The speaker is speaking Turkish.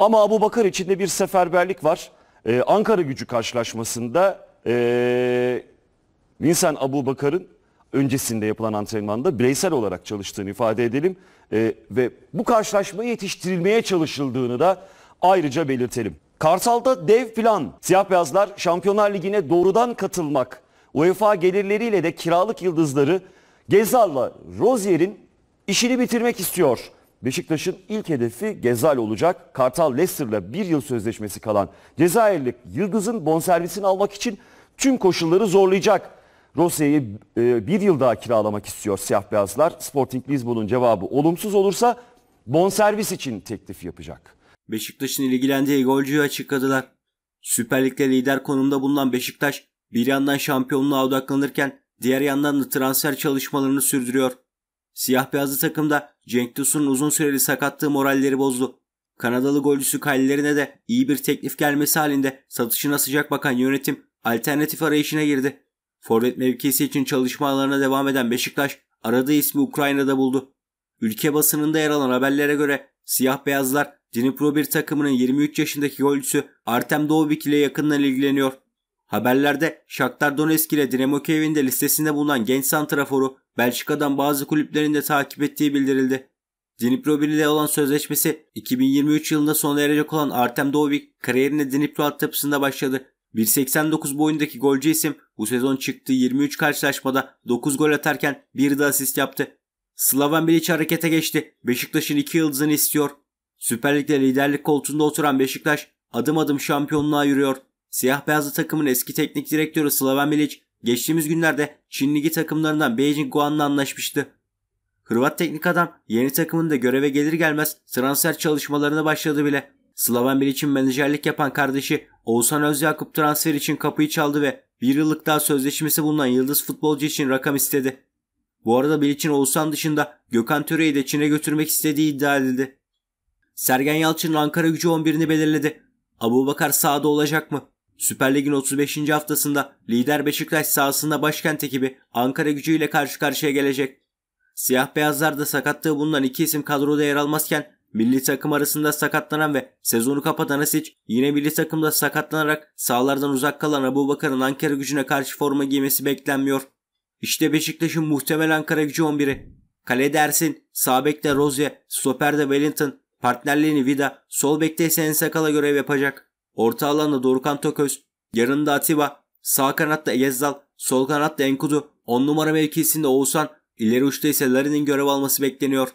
Ama Abu Bakar içinde bir seferberlik var. Ee, Ankara gücü karşılaşmasında ee, Vincent Abu Bakar'ın öncesinde yapılan antrenmanda bireysel olarak çalıştığını ifade edelim. Ee, ve bu karşılaşma'yı yetiştirilmeye çalışıldığını da ayrıca belirtelim. Karsal'da dev plan. Siyah beyazlar Şampiyonlar Ligi'ne doğrudan katılmak. UEFA gelirleriyle de kiralık yıldızları Gezal'la Rozier'in işini bitirmek istiyor. Beşiktaş'ın ilk hedefi Gezal olacak. Kartal Leicester'la bir yıl sözleşmesi kalan Cezayirli Yıldız'ın bonservisini almak için tüm koşulları zorlayacak. Rossi'yi e, bir yıl daha kiralamak istiyor siyah beyazlar. Sporting Lisbon'un cevabı olumsuz olursa bonservis için teklif yapacak. Beşiktaş'ın ilgilendiği golcüyü açıkladılar. Süper Lig'de lider konumda bulunan Beşiktaş bir yandan şampiyonluğa odaklanırken diğer yandan da transfer çalışmalarını sürdürüyor. Siyah beyazlı takımda Cenk Tosun'un uzun süreli sakatlığı moralleri bozdu. Kanadalı golcüsü Kaylilerine de iyi bir teklif gelmesi halinde satışına sıcak bakan yönetim alternatif arayışına girdi. Forvet mevkisi için çalışma alanına devam eden Beşiktaş aradığı ismi Ukrayna'da buldu. Ülke basınında yer alan haberlere göre siyah beyazlar Dnipro bir takımının 23 yaşındaki golcüsü Artem Dovbik ile yakından ilgileniyor. Haberlerde Shakhtar Donetsk ile Dinamo Kiev'in de listesinde bulunan genç santraforu Belçika'dan bazı kulüplerin de takip ettiği bildirildi. Dnipro 1 ile olan sözleşmesi 2023 yılında sona erecek olan Artem Dovik kariyerine Dnipro altyapısında başladı. 1.89 boyundaki golcü isim bu sezon çıktığı 23 karşılaşmada 9 gol atarken bir de asist yaptı. Slaven Bilic harekete geçti. Beşiktaş'ın 2 yıldızını istiyor. Süper Lig'de liderlik koltuğunda oturan Beşiktaş adım adım şampiyonluğa yürüyor. Siyah beyazlı takımın eski teknik direktörü Slaven Bilic geçtiğimiz günlerde Çin Ligi takımlarından Beijing Guan'la anlaşmıştı. Hırvat teknik adam yeni takımında göreve gelir gelmez transfer çalışmalarına başladı bile. Slaven Bilic'in menajerlik yapan kardeşi Oğuzhan Özyakup transfer için kapıyı çaldı ve bir yıllık daha sözleşmesi bulunan yıldız futbolcu için rakam istedi. Bu arada Bilic'in Oğuzhan dışında Gökhan Töre'yi de Çin'e götürmek istediği iddia edildi. Sergen Yalçın Ankara gücü 11'ini belirledi. Abu Bakar sağda olacak mı? Süper Lig'in 35. haftasında lider Beşiktaş sahasında başkent ekibi Ankara gücü ile karşı karşıya gelecek. Siyah beyazlar da sakatlığı bulunan iki isim kadroda yer almazken milli takım arasında sakatlanan ve sezonu kapatan Asic yine milli takımda sakatlanarak sahalardan uzak kalan Abu Bakır'ın Ankara gücüne karşı forma giymesi beklenmiyor. İşte Beşiktaş'ın muhtemel Ankara gücü 11'i. Kale dersin, sağ bekte Rozier, stoperde Wellington, partnerliğini Vida, sol bekte ise Ensakal'a görev yapacak. Orta alanda Dorukan Toköz, yarında Atiba, sağ kanatta Egezdal, sol kanatta Enkudu, 10 numara mevkisinde Oğuzhan, ileri uçta ise Larin'in görev alması bekleniyor.